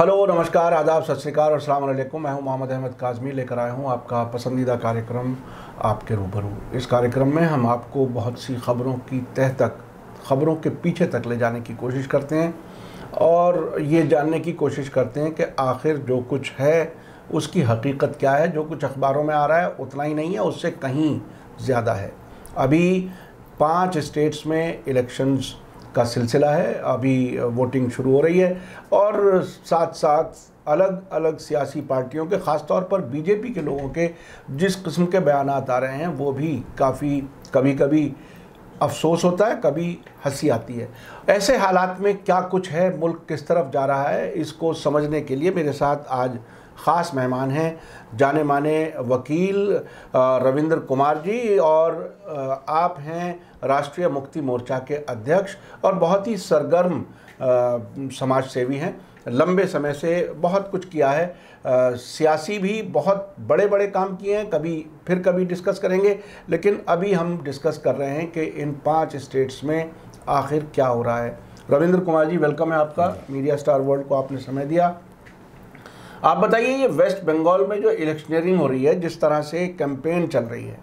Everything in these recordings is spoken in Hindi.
हेलो नमस्कार आदाब सत श्रीकाल और सलाम अलैकुम मैं हूं मोहम्मद अहमद काजमी लेकर आया हूं आपका पसंदीदा कार्यक्रम आपके रूबरू इस कार्यक्रम में हम आपको बहुत सी खबरों की तह तक खबरों के पीछे तक ले जाने की कोशिश करते हैं और ये जानने की कोशिश करते हैं कि आखिर जो कुछ है उसकी हकीकत क्या है जो कुछ अखबारों में आ रहा है उतना ही नहीं है उससे कहीं ज़्यादा है अभी पाँच स्टेट्स में इलेक्शंस का सिलसिला है अभी वोटिंग शुरू हो रही है और साथ साथ अलग अलग सियासी पार्टियों के ख़ास तौर पर बीजेपी के लोगों के जिस किस्म के बयान आ रहे हैं वो भी काफ़ी कभी कभी अफसोस होता है कभी हंसी आती है ऐसे हालात में क्या कुछ है मुल्क किस तरफ जा रहा है इसको समझने के लिए मेरे साथ आज ख़ास मेहमान हैं जाने माने वकील रविंद्र कुमार जी और आप हैं राष्ट्रीय मुक्ति मोर्चा के अध्यक्ष और बहुत ही सरगर्म समाज सेवी हैं लंबे समय से बहुत कुछ किया है आ, सियासी भी बहुत बड़े बड़े काम किए हैं कभी फिर कभी डिस्कस करेंगे लेकिन अभी हम डिस्कस कर रहे हैं कि इन पांच स्टेट्स में आखिर क्या हो रहा है रविंद्र कुमार जी वेलकम है आपका मीडिया स्टार वर्ल्ड को आपने समय दिया आप बताइए ये वेस्ट बंगाल में जो इलेक्शनरिंग हो रही है जिस तरह से कैंपेन चल रही है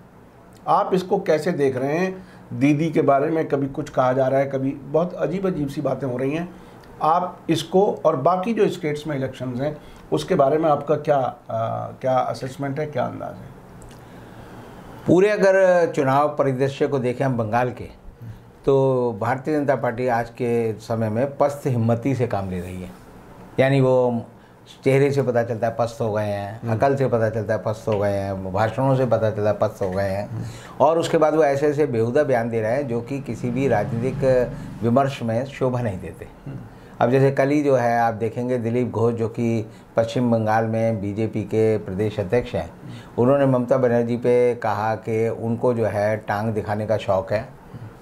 आप इसको कैसे देख रहे हैं दीदी के बारे में कभी कुछ कहा जा रहा है कभी बहुत अजीब अजीब सी बातें हो रही हैं आप इसको और बाकी जो स्टेट्स में इलेक्शंस हैं उसके बारे में आपका क्या आ, क्या असेसमेंट है क्या अंदाज है पूरे अगर चुनाव परिदृश्य को देखें हम बंगाल के तो भारतीय जनता पार्टी आज के समय में पस्त हिम्मती से काम ले रही है यानी वो चेहरे से पता चलता है पस्त हो गए हैं हम्म। अकल से पता चलता है पस्त हो गए हैं भाषणों से पता चलता है पस्त हो गए हैं हम्म। और उसके बाद वो ऐसे ऐसे बेहुदा बयान दे रहे हैं जो कि किसी भी राजनीतिक विमर्श में शोभा नहीं देते हम्म। अब जैसे कल ही जो है आप देखेंगे दिलीप घोष जो कि पश्चिम बंगाल में बीजेपी के प्रदेश अध्यक्ष हैं उन्होंने ममता बनर्जी पे कहा कि उनको जो है टांग दिखाने का शौक़ है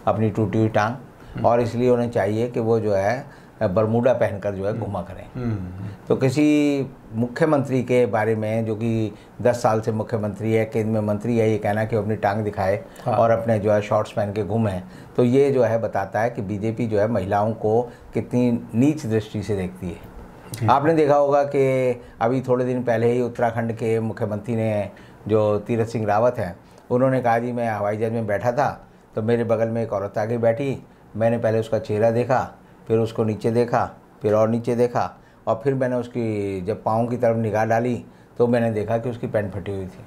अपनी टूटी हुई टांग और इसलिए उन्हें चाहिए कि वो जो है बरमूडा पहनकर जो है हम्म। घुमा करें हम्म, हम्म। तो किसी मुख्यमंत्री के बारे में जो कि 10 साल से मुख्यमंत्री है केंद्र में मंत्री है ये कहना कि वो अपनी टांग दिखाए हाँ। और अपने जो है शॉर्ट्स पहन के घूमें तो ये जो है बताता है कि बीजेपी जो है महिलाओं को कितनी नीच दृष्टि से देखती है आपने देखा होगा कि अभी थोड़े दिन पहले ही उत्तराखंड के मुख्यमंत्री ने जो तीरथ सिंह रावत हैं उन्होंने कहा जी मैं हवाई जहाज़ में बैठा था तो मेरे बगल में एक औरत आगे बैठी मैंने पहले उसका चेहरा देखा फिर उसको नीचे देखा फिर और नीचे देखा और फिर मैंने उसकी जब पाँव की तरफ निगाह डाली तो मैंने देखा कि उसकी पैंट फटी हुई थी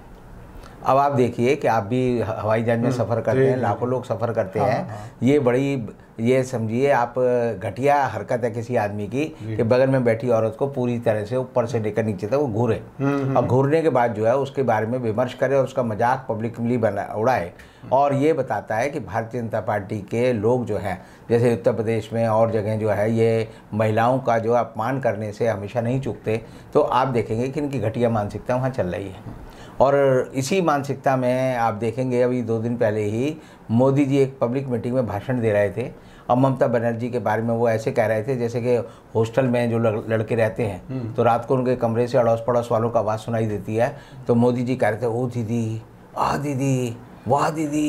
अब आप देखिए कि आप भी हवाई जहाज में हम्म, सफ़र करते हैं लाखों लोग सफ़र करते हाँ, हैं हाँ। ये बड़ी ये समझिए आप घटिया हरकत है किसी आदमी की कि बगल में बैठी औरत को पूरी तरह से ऊपर से लेकर नीचे तक वो घूरे और हम्म, हम्म। घूरने के बाद जो है उसके बारे में विमर्श करे और उसका मजाक पब्लिकली बना उड़ाए और ये बताता है कि भारतीय जनता पार्टी के लोग जो हैं जैसे उत्तर प्रदेश में और जगह जो है ये महिलाओं का जो अपमान करने से हमेशा नहीं चुकते तो आप देखेंगे कि इनकी घटिया मानसिकता वहाँ चल रही है और इसी मानसिकता में आप देखेंगे अभी दो दिन पहले ही मोदी जी एक पब्लिक मीटिंग में भाषण दे रहे थे और ममता बनर्जी के बारे में वो ऐसे कह रहे थे जैसे कि हॉस्टल में जो लड़के रहते हैं हम्म। तो रात को उनके कमरे से अड़ोस पड़ोस वालों का आवाज़ सुनाई देती है तो मोदी जी कह रहे थे ओ दीदी आ दीदी वाह दीदी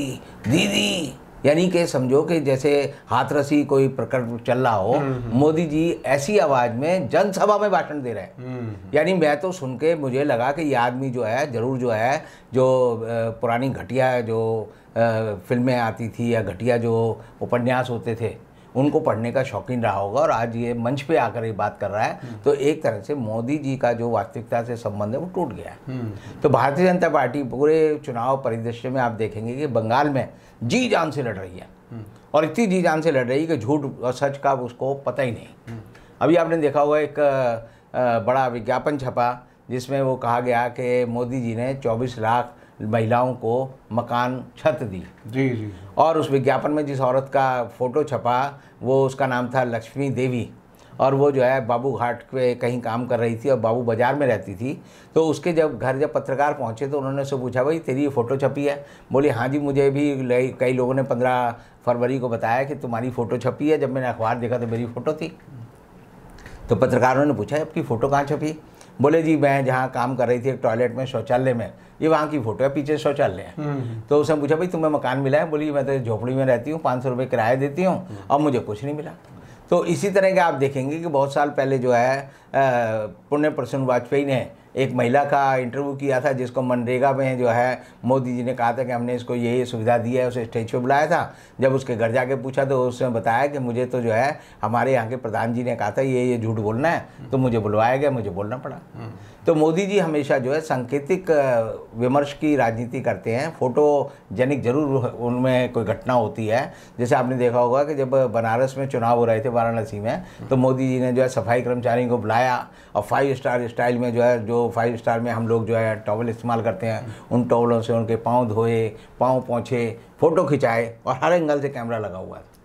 दीदी यानी कि समझो कि जैसे हाथरसी कोई प्रकट चल रहा हो हम्म, हम्म। मोदी जी ऐसी आवाज में जनसभा में भाषण दे रहे हैं हम्म, यानी मैं तो सुन के मुझे लगा कि ये आदमी जो है जरूर जो है जो पुरानी घटिया जो फिल्में आती थी या घटिया जो उपन्यास होते थे उनको पढ़ने का शौकीन रहा होगा और आज ये मंच पे आकर ये बात कर रहा है हम्म। तो एक तरह से मोदी जी का जो वास्तविकता से संबंध है वो टूट गया है हम्म। तो भारतीय जनता पार्टी पूरे चुनाव परिदृश्य में आप देखेंगे कि बंगाल में जी जान से लड़ रही है हम्म। और इतनी जी जान से लड़ रही है कि झूठ और सच का उसको पता ही नहीं अभी आपने देखा होगा एक बड़ा विज्ञापन छपा जिसमें वो कहा गया कि मोदी जी ने 24 लाख महिलाओं को मकान छत दी जी जी और उस विज्ञापन में जिस औरत का फ़ोटो छपा वो उसका नाम था लक्ष्मी देवी और वो जो है बाबू घाट पे कहीं काम कर रही थी और बाबू बाज़ार में रहती थी तो उसके जब घर जब पत्रकार पहुंचे तो उन्होंने उससे पूछा भाई तेरी ये फ़ोटो छपी है बोली हाँ जी मुझे भी कई लोगों ने पंद्रह फरवरी को बताया कि तुम्हारी फ़ोटो छपी है जब मैंने अखबार देखा तो मेरी फ़ोटो थी तो पत्रकारों ने पूछा आपकी फ़ोटो कहाँ छपी बोले जी मैं जहाँ काम कर रही थी एक टॉयलेट में शौचालय में ये वहाँ की फोटो है पीछे शौचालय है हम्म। तो उसने पूछा भाई तुम्हें मकान मिला है बोली मैं तो झोपड़ी में रहती हूँ पाँच सौ रुपये किराया देती हूँ और हम्म। मुझे कुछ नहीं मिला तो इसी तरह के आप देखेंगे कि बहुत साल पहले जो है पुण्य प्रसन्न वाजपेयी ने एक महिला का इंटरव्यू किया था जिसको मनरेगा में जो है मोदी जी ने कहा था कि हमने इसको यही सुविधा दी है उसे स्टेज पर बुलाया था जब उसके घर जाके पूछा तो उसने बताया कि मुझे तो जो है हमारे यहाँ के प्रधान जी ने कहा था ये ये झूठ बोलना है तो मुझे बुलवाया गया मुझे बोलना पड़ा हम्म। तो मोदी जी हमेशा जो है सांकेतिक विमर्श की राजनीति करते हैं फोटो जनिक जरूर उनमें कोई घटना होती है जैसे आपने देखा होगा कि जब बनारस में चुनाव हो रहे थे वाराणसी में तो मोदी जी ने जो है सफाई कर्मचारी को बुलाया और फाइव स्टार स्टाइल में जो है जो फाइव स्टार में हम लोग जो है टॉवल इस्तेमाल करते हैं उन टॉवलों से उनके पाँव धोए पाँव पहुँचे फ़ोटो खिंचाए और हर एंगल से कैमरा लगा हुआ है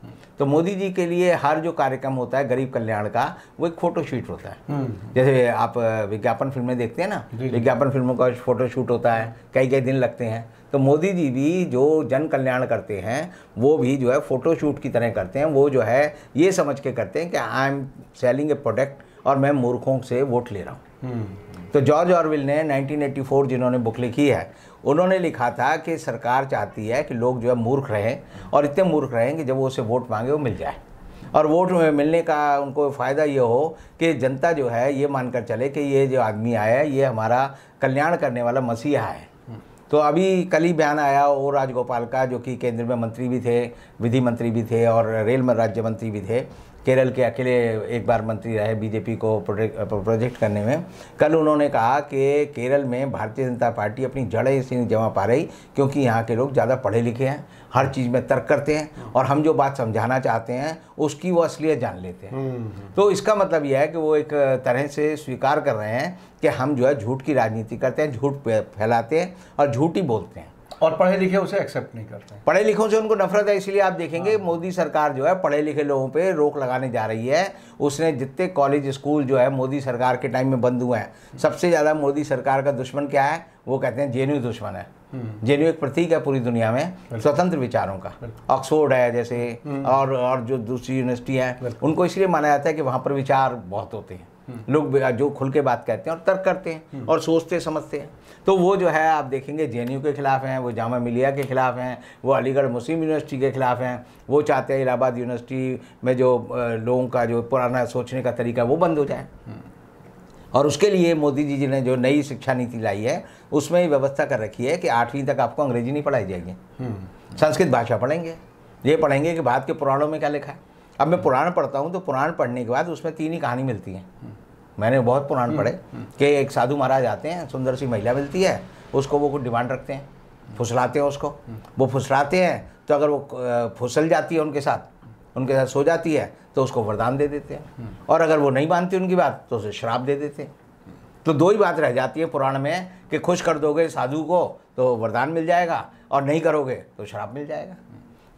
तो मोदी जी के लिए हर जो कार्यक्रम होता है गरीब कल्याण का वो एक फोटोशूट होता है हम्म, हम्म। जैसे आप विज्ञापन फिल्में देखते हैं ना विज्ञापन फिल्मों का फोटोशूट होता है कई कई दिन लगते हैं तो मोदी जी भी जो जन कल्याण करते हैं वो भी जो है फ़ोटोशूट की तरह करते हैं वो जो है ये समझ के करते हैं कि I am selling a product और मैं मूर्खों से वोट ले रहा हूँ हम्म। तो जॉर्ज ऑरविल ने 1984 जिन्होंने बुक लिखी है उन्होंने लिखा था कि सरकार चाहती है कि लोग जो है मूर्ख रहें और इतने मूर्ख रहें कि जब वो उसे वोट मांगे वो मिल जाए और वोट मिलने का उनको फ़ायदा ये हो कि जनता जो है ये मानकर चले कि ये जो आदमी आया है ये हमारा कल्याण करने वाला मसीहा है तो अभी कल ही बयान आया ओ राजगोपाल का जो कि केंद्र में मंत्री भी थे विधि मंत्री भी थे और रेल राज्य मंत्री भी थे केरल के अकेले एक बार मंत्री रहे बीजेपी को प्रोजेक्ट करने में कल उन्होंने कहा कि केरल में भारतीय जनता पार्टी अपनी जड़ें इसी नहीं जमा पा रही क्योंकि यहाँ के लोग ज़्यादा पढ़े लिखे हैं हर चीज़ में तर्क करते हैं और हम जो बात समझाना चाहते हैं उसकी वो असलियत जान लेते हैं हम्म, हम्म। तो इसका मतलब यह है कि वो एक तरह से स्वीकार कर रहे हैं कि हम जो है झूठ की राजनीति करते हैं झूठ फैलाते हैं और झूठ ही बोलते हैं और पढ़े लिखे उसे एक्सेप्ट नहीं करते पढ़े लिखों से उनको नफरत है इसलिए आप देखेंगे हाँ। मोदी सरकार जो है पढ़े लिखे लोगों पे रोक लगाने जा रही है उसने जितने कॉलेज स्कूल जो है मोदी सरकार के टाइम में बंद हुए हैं हम्म। सबसे ज़्यादा मोदी सरकार का दुश्मन क्या है वो कहते हैं जेएनयू दुश्मन है हम्म। जेएनयू एक प्रतीक है पूरी दुनिया में स्वतंत्र विचारों का ऑक्सफोर्ड है जैसे हम्म। और और जो दूसरी यूनिवर्सिटी है उनको इसलिए माना जाता है कि वहाँ पर विचार बहुत होते हैं लोग जो खुल के बात कहते हैं और तर्क करते हैं और सोचते समझते हैं तो वो जो है आप देखेंगे जे के खिलाफ हैं वो जामा मिलिया के खिलाफ हैं वो अलीगढ़ मुस्लिम यूनिवर्सिटी के खिलाफ हैं वो चाहते हैं इलाहाबाद यूनिवर्सिटी में जो लोगों का जो पुराना सोचने का तरीका वो बंद हो जाए हम्म। और उसके लिए मोदी जी जी ने जो नई शिक्षा नीति लाई है उसमें व्यवस्था कर रखी है कि आठवीं तक आपको अंग्रेजी नहीं पढ़ाई जाएगी हम्म। संस्कृत भाषा पढ़ेंगे ये पढ़ेंगे कि भारत के पुराणों में क्या लिखा है अब मैं पुराण पढ़ता हूँ तो पुराण पढ़ने के बाद उसमें तीन ही कहानी मिलती हैं हम्म। मैंने बहुत पुराण हम्म, पढ़े हम्म। कि एक साधु महाराज आते हैं सुंदर सी महिला मिलती है उसको वो कुछ डिमांड रखते हैं हम्म। फुसलाते हैं उसको वो फुसलाते हैं तो अगर वो फुसल जाती है उनके साथ उनके साथ सो जाती है तो उसको वरदान दे देते हैं और अगर वो नहीं मानती उनकी बात तो उसे शराब दे देते हैं तो दो ही बात रह जाती है पुराण में कि खुश कर दोगे साधु को तो वरदान मिल जाएगा और नहीं करोगे तो शराब मिल जाएगा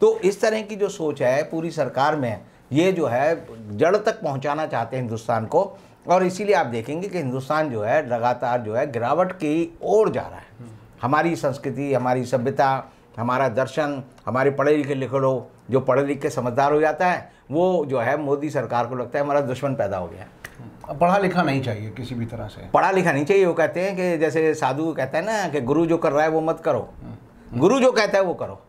तो इस तरह की जो सोच है पूरी सरकार में ये जो है जड़ तक पहुंचाना चाहते हैं हिंदुस्तान को और इसीलिए आप देखेंगे कि हिंदुस्तान जो है लगातार जो है गिरावट की ओर जा रहा है हमारी संस्कृति हमारी सभ्यता हमारा दर्शन हमारे पढ़े लिखे लिखे लोग जो पढ़े लिख के समझदार हो जाता है वो जो है मोदी सरकार को लगता है हमारा दुश्मन पैदा हो गया है पढ़ा लिखा नहीं चाहिए किसी भी तरह से पढ़ा लिखा नहीं चाहिए वो कहते हैं कि जैसे साधु कहते हैं ना कि गुरु जो कर रहा है वो मत करो गुरु जो कहता है वो करो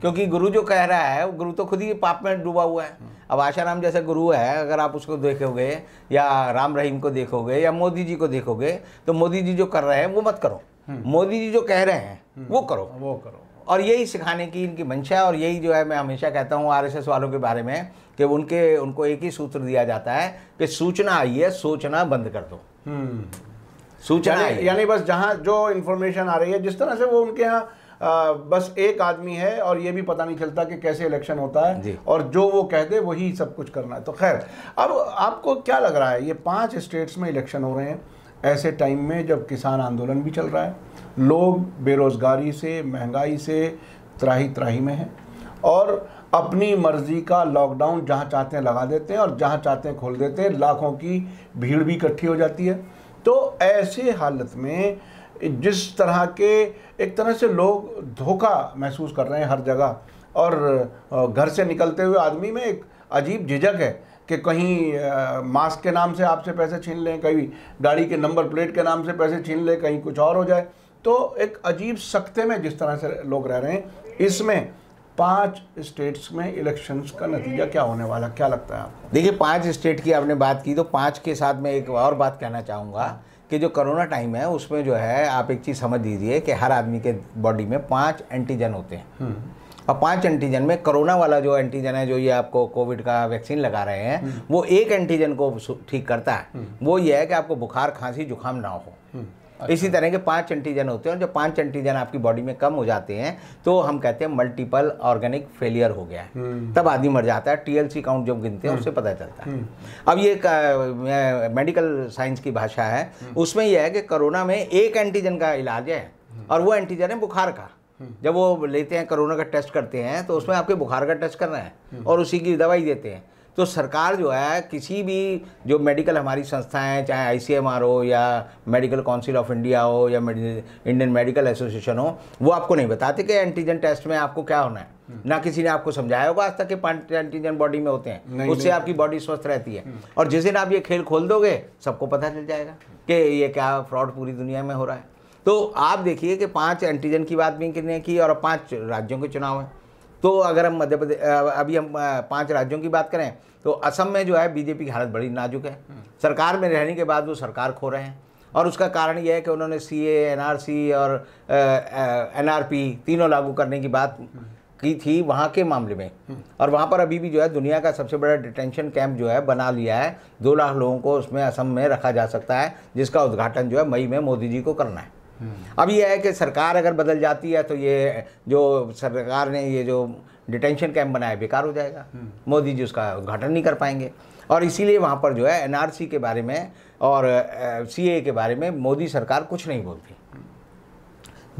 क्योंकि गुरु जो कह रहा है वो गुरु तो खुद ही पाप में डूबा हुआ है अब आशाराम जैसे गुरु है अगर आप उसको देखोगे या राम रहीम को देखोगे या मोदी जी को देखोगे तो मोदी जी जो कर रहे हैं वो मत करो हम्म। मोदी जी जो कह रहे हैं हम्म। वो करो वो करो और यही सिखाने की इनकी मंशा है और यही जो है मैं हमेशा कहता हूँ आर वालों के बारे में कि उनके उनको एक ही सूत्र दिया जाता है कि सूचना आई है सोचना बंद कर दो हम्म। सूचना यानी बस जहाँ जो इन्फॉर्मेशन आ रही है जिस तरह से वो उनके यहाँ बस एक आदमी है और ये भी पता नहीं चलता कि कैसे इलेक्शन होता है और जो वो कह दे वही सब कुछ करना है तो खैर अब आपको क्या लग रहा है ये पाँच स्टेट्स में इलेक्शन हो रहे हैं ऐसे टाइम में जब किसान आंदोलन भी चल रहा है लोग बेरोज़गारी से महंगाई से त्राही त्राही में हैं और अपनी मर्ज़ी का लॉकडाउन जहाँ चाहते हैं लगा देते हैं और जहाँ चाहते हैं खोल देते हैं लाखों की भीड़ भी इकट्ठी हो जाती है तो ऐसे हालत में जिस तरह के एक तरह से लोग धोखा महसूस कर रहे हैं हर जगह और घर से निकलते हुए आदमी में एक अजीब झिझक है कि कहीं मास्क के नाम से आपसे पैसे छीन लें कहीं गाड़ी के नंबर प्लेट के नाम से पैसे छीन लें कहीं कुछ और हो जाए तो एक अजीब सख्ते में जिस तरह से लोग रह रहे हैं इसमें पांच स्टेट्स में इलेक्शंस का नतीजा क्या होने वाला क्या लगता है आपको देखिए पांच स्टेट की आपने बात की तो पांच के साथ मैं एक और बात कहना चाहूँगा कि जो कोरोना टाइम है उसमें जो है आप एक चीज़ समझ लीजिए कि हर आदमी के बॉडी में पाँच एंटीजन होते हैं हम्म। और पांच एंटीजन में कोरोना वाला जो एंटीजन है जो ये आपको कोविड का वैक्सीन लगा रहे हैं हम्म। वो एक एंटीजन को ठीक करता है हम्म। वो ये है कि आपको बुखार खांसी जुकाम ना हो अच्छा। इसी तरह के पांच एंटीजन होते हैं और जब पांच एंटीजन आपकी बॉडी में कम हो जाते हैं तो हम कहते हैं मल्टीपल ऑर्गेनिक फेलियर हो गया है हम्म। तब आदमी मर जाता है टीएलसी काउंट जब गिनते हैं हम्म। उससे पता चलता है हम्म। अब ये मेडिकल साइंस की भाषा है उसमें यह है कि कोरोना में एक एंटीजन का इलाज है और वो एंटीजन है बुखार का जब वो लेते हैं कोरोना का टेस्ट करते हैं तो उसमें आपके बुखार का टेस्ट करना है और उसी की दवाई देते हैं तो सरकार जो है किसी भी जो मेडिकल हमारी संस्थाएं चाहे आई हो या मेडिकल काउंसिल ऑफ इंडिया हो या इंडियन मेडिकल एसोसिएशन हो वो आपको नहीं बताते कि एंटीजन टेस्ट में आपको क्या होना है हम्म। ना किसी ने आपको समझाया होगा आज तक कि एंटीजन बॉडी में होते हैं उससे आपकी बॉडी स्वस्थ रहती है हम्म। और जिस दिन आप ये खेल खोल दोगे सबको पता चल जाएगा कि ये क्या फ्रॉड पूरी दुनिया में हो रहा है तो आप देखिए कि पांच एंटीजन की बात भी किसने की और पांच राज्यों के चुनाव हैं तो अगर हम मध्य प्रदेश अभी हम पांच राज्यों की बात करें तो असम में जो है बीजेपी की हालत बड़ी नाजुक है हम्म। सरकार में रहने के बाद वो सरकार खो रहे हैं और उसका कारण यह है कि उन्होंने सी एनआरसी और एनआरपी तीनों लागू करने की बात हम्म। की थी वहाँ के मामले में हम्म। और वहाँ पर अभी भी जो है दुनिया का सबसे बड़ा डिटेंशन कैंप जो है बना लिया है दो लाख लोगों को उसमें असम में रखा जा सकता है जिसका उद्घाटन जो है मई में मोदी जी को करना है अब ये है कि सरकार अगर बदल जाती है तो ये जो सरकार ने ये जो डिटेंशन कैंप बनाया बेकार हो जाएगा मोदी जी उसका उद्घाटन नहीं कर पाएंगे और इसीलिए वहाँ पर जो है एनआरसी के बारे में और सी के बारे में मोदी सरकार कुछ नहीं बोलती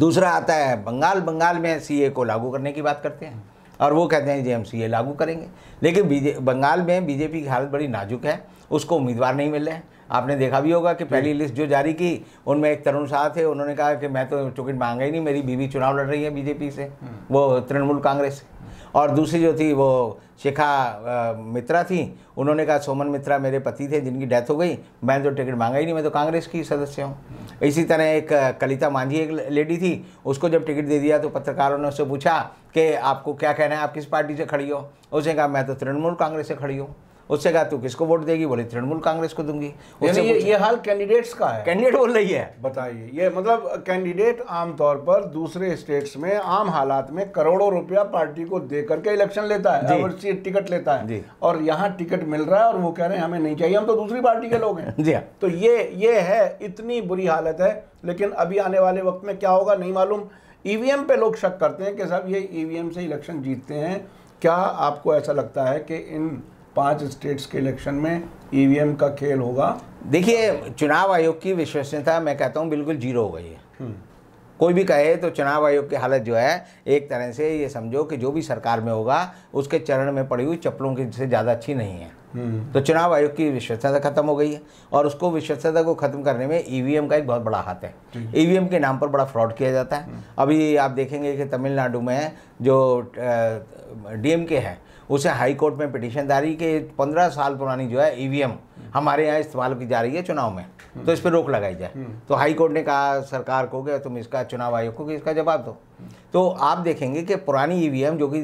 दूसरा आता है बंगाल बंगाल में सी को लागू करने की बात करते हैं और वो कहते हैं जी हम सी लागू करेंगे लेकिन बीजे बंगाल में बीजेपी की हालत बड़ी नाजुक है उसको उम्मीदवार नहीं मिल रहे हैं आपने देखा भी होगा कि पहली लिस्ट जो जारी की उनमें एक तरुण शाह थे उन्होंने कहा कि मैं तो टिकट मांगा ही नहीं मेरी बीवी चुनाव लड़ रही है बीजेपी से हम्म। वो तृणमूल कांग्रेस और दूसरी जो थी वो शिखा मित्रा थी उन्होंने कहा सोमन मित्रा मेरे पति थे जिनकी डेथ हो गई मैं तो टिकट मांगा ही नहीं मैं तो कांग्रेस की सदस्य हूँ हम्म। इसी तरह एक कलिता मांझी एक लेडी थी उसको जब टिकट दे दिया तो पत्रकारों ने उससे पूछा कि आपको क्या कहना है आप किस पार्टी से खड़ी हो उसने कहा मैं तो तृणमूल कांग्रेस से खड़ी हूँ उससे कहा तू किसको वोट देगी बोले तृणमूल कांग्रेस को दूंगी ये, ये हाल कैंडिडेट्स का है कैंडिडेट बोल रही है बताइए ये मतलब कैंडिडेट आमतौर पर दूसरे स्टेट्स में आम हालात में करोड़ों रुपया पार्टी को दे करके इलेक्शन लेता है टिकट लेता है और यहाँ टिकट मिल रहा है और वो कह रहे हैं हमें नहीं चाहिए हम तो दूसरी पार्टी के लोग हैं जी हाँ। तो ये ये है इतनी बुरी हालत है लेकिन अभी आने वाले वक्त में क्या होगा नहीं मालूम ईवीएम e पे लोग शक करते हैं कि साहब ये ईवीएम e से इलेक्शन जीतते हैं क्या आपको ऐसा लगता है कि इन पांच स्टेट्स के इलेक्शन में ईवीएम का खेल होगा देखिए चुनाव आयोग की विश्वसनीयता मैं कहता हूँ बिल्कुल जीरो हो गई है हम्म। कोई भी कहे तो चुनाव आयोग की हालत जो है एक तरह से ये समझो कि जो भी सरकार में होगा उसके चरण में पड़ी हुई चप्पलों की से ज़्यादा अच्छी नहीं है हम्म। तो चुनाव आयोग की विश्वसनीयता खत्म हो गई है और उसको विश्वसनीयता को खत्म करने में ईवीएम का एक बहुत बड़ा हाथ है ईवीएम के नाम पर बड़ा फ्रॉड किया जाता है हम्म। अभी आप देखेंगे कि तमिलनाडु में जो के है उसे हाई कोर्ट में पिटिशन दारी के पंद्रह साल पुरानी जो है ईवीएम हमारे यहाँ इस्तेमाल की जा रही है चुनाव में तो इस पर रोक लगाई जाए हम्म। तो हाई कोर्ट ने कहा सरकार को कि तुम इसका चुनाव आयोग को कि इसका जवाब दो तो आप देखेंगे कि पुरानी ईवीएम e जो कि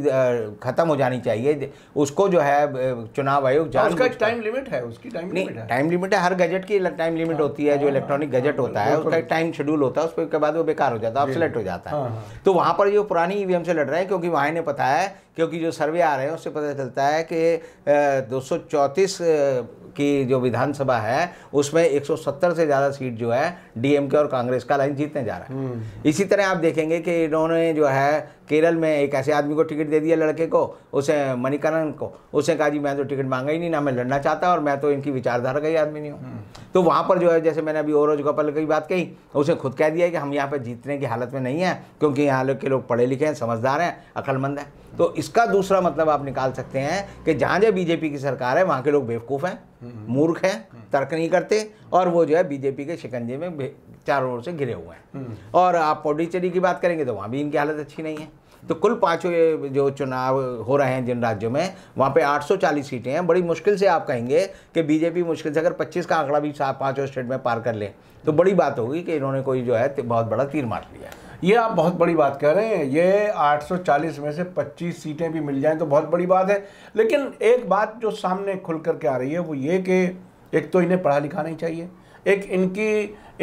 खत्म हो जानी चाहिए उसको जो है चुनाव आयोग हाँ, उसका टाइम लिमिट है उसकी टाइम नहीं टाइम लिमिट है हर गजट की टाइम लिमिट हाँ। होती है जो हाँ, इलेक्ट्रॉनिक गजट होता है उसका टाइम शेड्यूल होता है उसके बाद वो बेकार हो जाता है अपसेलेक्ट हो जाता है तो वहाँ पर जो पुरानी ईवीएम e से लड़ रहे हैं क्योंकि वहाँ ने पता है क्योंकि जो सर्वे आ रहे हैं उससे पता चलता है कि दो की जो विधानसभा है उसमें 170 से ज़्यादा सीट जो है डीएमके और कांग्रेस का लाइन जीतने जा रहा है हम्म। इसी तरह आप देखेंगे कि इन्होंने जो है केरल में एक ऐसे आदमी को टिकट दे दिया लड़के को उसे मणिकरण को उसने कहा जी मैं तो टिकट मांगा ही नहीं ना मैं लड़ना चाहता और मैं तो इनकी विचारधारा का ही आदमी नहीं हूँ हम्म। तो वहाँ पर जो है जैसे मैंने अभी ओरोज गोपाल की बात कही उसने खुद कह दिया कि हम यहाँ पर जीतने की हालत में नहीं है क्योंकि यहाँ के लोग पढ़े लिखे हैं समझदार हैं अकलमंद हैं तो इसका दूसरा मतलब आप निकाल सकते हैं कि जहाँ जहाँ बीजेपी की सरकार है वहाँ के लोग बेवकूफ़ हैं मूर्ख हैं तर्क नहीं करते और वो जो है बीजेपी के शिकंजे में चारों ओर से घिरे हुए हैं हम्म। और आप पौडीचेरी की बात करेंगे तो वहाँ भी इनकी हालत अच्छी नहीं है तो कुल पांचों जो चुनाव हो रहे हैं जिन राज्यों में वहाँ पे 840 सीटें हैं बड़ी मुश्किल से आप कहेंगे कि बीजेपी मुश्किल से अगर 25 का आंकड़ा भी पांचों स्टेट में पार कर ले तो बड़ी बात होगी कि इन्होंने कोई जो है बहुत बड़ा तीर मार लिया है ये आप बहुत बड़ी बात कह रहे हैं ये 840 में से 25 सीटें भी मिल जाएं तो बहुत बड़ी बात है लेकिन एक बात जो सामने खुल करके आ रही है वो ये कि एक तो इन्हें पढ़ा लिखा नहीं चाहिए एक इनकी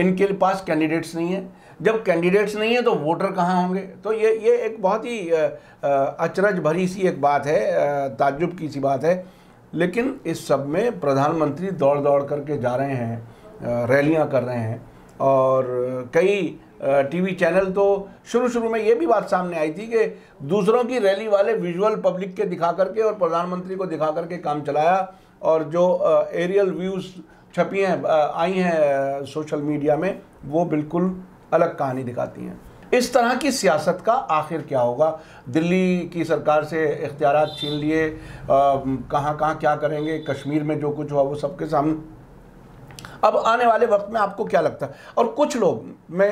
इनके पास कैंडिडेट्स नहीं है जब कैंडिडेट्स नहीं है तो वोटर कहाँ होंगे तो ये ये एक बहुत ही अचरज भरी सी एक बात है ताजुब की सी बात है लेकिन इस सब में प्रधानमंत्री दौड़ दौड़ करके जा रहे हैं रैलियां कर रहे हैं और कई टीवी चैनल तो शुरू शुरू में ये भी बात सामने आई थी कि दूसरों की रैली वाले विजुअल पब्लिक के दिखा करके और प्रधानमंत्री को दिखा करके काम चलाया और जो एरियल व्यूज़ छपी हैं आई हैं सोशल मीडिया में वो बिल्कुल अलग कहानी दिखाती हैं इस तरह की सियासत का आखिर क्या होगा दिल्ली की सरकार से इख्तियार छीन लिए कहाँ कहाँ क्या करेंगे कश्मीर में जो कुछ हुआ वो सबके सामने अब आने वाले वक्त में आपको क्या लगता है और कुछ लोग मैं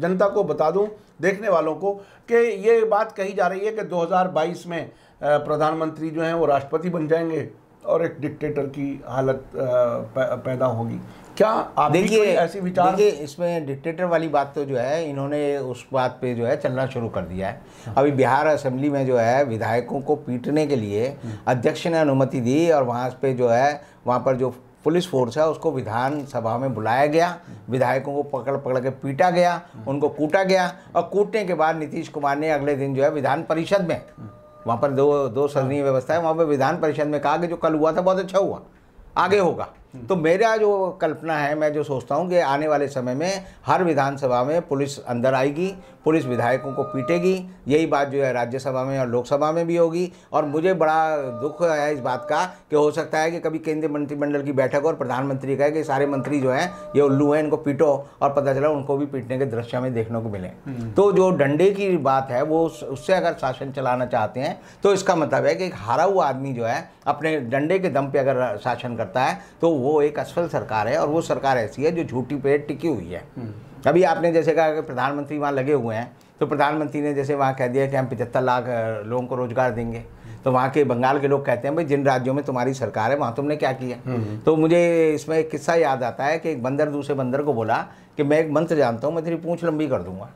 जनता को बता दूं देखने वालों को कि ये बात कही जा रही है कि 2022 में प्रधानमंत्री जो हैं वो राष्ट्रपति बन जाएंगे और एक डिक्टेटर की हालत पैदा होगी क्या आप देखिए ऐसी विचार देखिए इसमें डिक्टेटर वाली बात तो जो है इन्होंने उस बात पे जो है चलना शुरू कर दिया है हाँ। अभी बिहार असेंबली में जो है विधायकों को पीटने के लिए हाँ। अध्यक्ष ने अनुमति दी और वहाँ पे जो है वहाँ पर जो पुलिस फोर्स है उसको विधानसभा में बुलाया गया विधायकों को पकड़ पकड़ के पीटा गया उनको कूटा गया और कूटने के बाद नीतीश कुमार ने अगले दिन जो है विधान परिषद में वहाँ पर दो दो सदनीय व्यवस्था है वहाँ पर विधान परिषद में कहा कि जो कल हुआ था बहुत अच्छा हुआ आगे होगा हम्म। तो मेरा जो कल्पना है मैं जो सोचता हूँ कि आने वाले समय में हर विधानसभा में पुलिस अंदर आएगी पुलिस विधायकों को पीटेगी यही बात जो है राज्यसभा में और लोकसभा में भी होगी और मुझे बड़ा दुख है इस बात का कि हो सकता है कि कभी केंद्रीय मंत्रिमंडल की बैठक और प्रधानमंत्री कहे कि सारे मंत्री जो हैं ये उल्लू हैं इनको पीटो और पता चला उनको भी पीटने के दृश्य में देखने को मिले हम्म। तो जो डंडे की बात है वो उससे अगर शासन चलाना चाहते हैं तो इसका मतलब है कि एक हारा हुआ आदमी जो है अपने डंडे के दम पर अगर शासन करता है तो वो एक असफल सरकार है और वो सरकार ऐसी है जो झूठी पेड़ टिकी हुई है हम्म। अभी आपने जैसे कहा कि प्रधानमंत्री वहाँ लगे हुए हैं तो प्रधानमंत्री ने जैसे वहाँ कह दिया कि हम पचहत्तर लाख लोगों को रोजगार देंगे तो वहाँ के बंगाल के लोग कहते हैं भाई जिन राज्यों में तुम्हारी सरकार है वहाँ तुमने क्या किया हम्म, हम्म। तो मुझे इसमें एक किस्सा याद आता है कि एक बंदर दूसरे बंदर को बोला कि मैं एक मंत्र जानता हूँ मैं तेरी पूछ लंबी कर दूंगा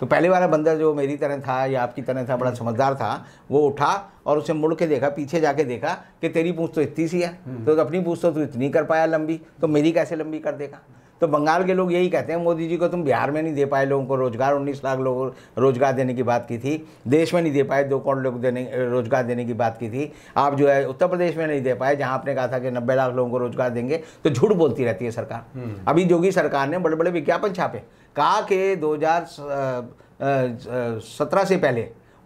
तो पहले वाला बंदर जो मेरी तरह था या आपकी तरह था बड़ा समझदार था वो उठा और उसे मुड़ के देखा पीछे जाके देखा कि तेरी पूछ तो इतनी सी है हम्म। तो अपनी पूछ तो तू इतनी कर पाया लंबी तो मेरी कैसे लंबी कर देगा तो बंगाल के लोग यही कहते हैं मोदी जी को तुम बिहार में नहीं दे पाए लोगों को रोजगार उन्नीस लाख लोगों को रोजगार देने की बात की थी देश में नहीं दे पाए दो करोड़ लोग देने रोजगार देने की बात की थी आप जो है उत्तर प्रदेश में नहीं दे पाए जहाँ आपने कहा था कि नब्बे लाख लोगों को रोजगार देंगे तो झूठ बोलती रहती है सरकार हम्म। अभी जोगी सरकार ने बड़े बड़े विज्ञापन छापे कहा कि 2017 से पहले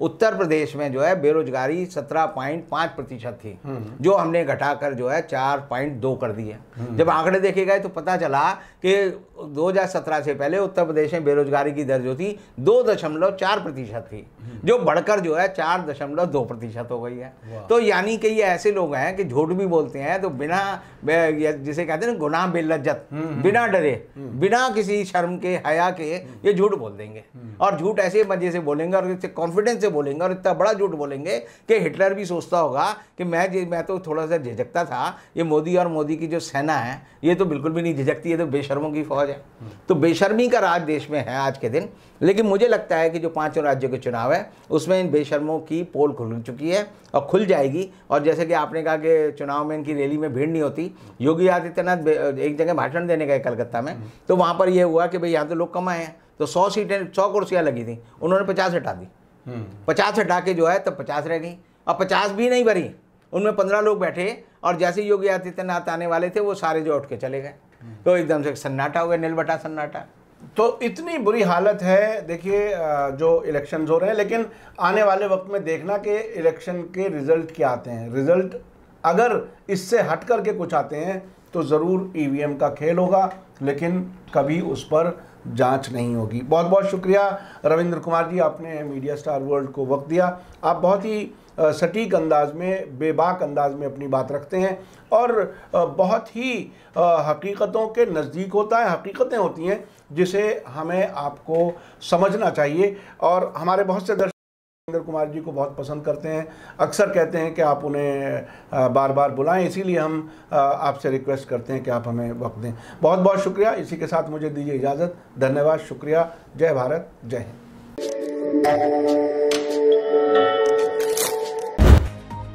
उत्तर प्रदेश में जो है बेरोजगारी सत्रह पॉइंट प्रतिशत थी हम्म। जो हमने घटाकर जो है चार पॉइंट दो कर दी है हम्म। जब आंकड़े देखे गए तो पता चला कि 2017 से पहले उत्तर प्रदेश में बेरोजगारी की दर जो थी दो दशमलव चार प्रतिशत थी हम्म। जो बढ़कर जो है चार दशमलव दो प्रतिशत हो गई है तो यानी कि ये ऐसे लोग हैं कि झूठ भी बोलते हैं तो बिना जिसे कहते हैं गुनाह बेलज्जत हम्म, हम्म, बिना डरे बिना किसी शर्म के हया के ये झूठ बोल देंगे और झूठ ऐसे मजे से बोलेंगे और इतने कॉन्फिडेंस से बोलेंगे और इतना बड़ा झूठ बोलेंगे कि हिटलर भी सोचता होगा कि मैं मैं तो थोड़ा सा झिझकता था ये मोदी और मोदी की जो सेना है ये तो बिल्कुल भी नहीं झिझकती है तो बेशर्मों की फौज जाए तो बेशर्मी का राज देश में है आज के दिन लेकिन मुझे लगता है कि जो पांचों राज्यों के चुनाव है उसमें इन बेशर्मों की पोल खुल चुकी है और खुल जाएगी और जैसे कि आपने कहा कि चुनाव में इनकी रैली में भीड़ नहीं होती योगी आदित्यनाथ एक जगह भाषण देने गए कलकत्ता में तो वहाँ पर यह हुआ कि भाई यहाँ तो लोग कम आए तो सौ सीटें सौ कुर्सियाँ लगी थी उन्होंने पचास हटा दी पचास हटा के जो है तब पचास रह गई और पचास भी नहीं भरी उनमें पंद्रह लोग बैठे और जैसे योगी आदित्यनाथ आने वाले थे वो सारे जो उठ के चले गए तो एकदम से सन्नाटा हो गया नीलबटा सन्नाटा तो इतनी बुरी हालत है देखिए जो इलेक्शन हो रहे हैं लेकिन आने वाले वक्त में देखना कि इलेक्शन के रिज़ल्ट क्या आते हैं रिज़ल्ट अगर इससे हट करके कुछ आते हैं तो ज़रूर ईवीएम e का खेल होगा लेकिन कभी उस पर जांच नहीं होगी बहुत बहुत शुक्रिया रविंद्र कुमार जी आपने मीडिया स्टार वर्ल्ड को वक्त दिया आप बहुत ही सटीक अंदाज में बेबाक अंदाज में अपनी बात रखते हैं और बहुत ही हकीकतों के नज़दीक होता है हकीकतें होती हैं जिसे हमें आपको समझना चाहिए और हमारे बहुत से दर्शक सुरेंद्र कुमार जी को बहुत पसंद करते हैं अक्सर कहते हैं कि आप उन्हें बार बार बुलाएं इसीलिए हम आपसे रिक्वेस्ट करते हैं कि आप हमें वक्त दें बहुत बहुत शुक्रिया इसी के साथ मुझे दीजिए इजाज़त धन्यवाद शुक्रिया जय भारत जय हिंद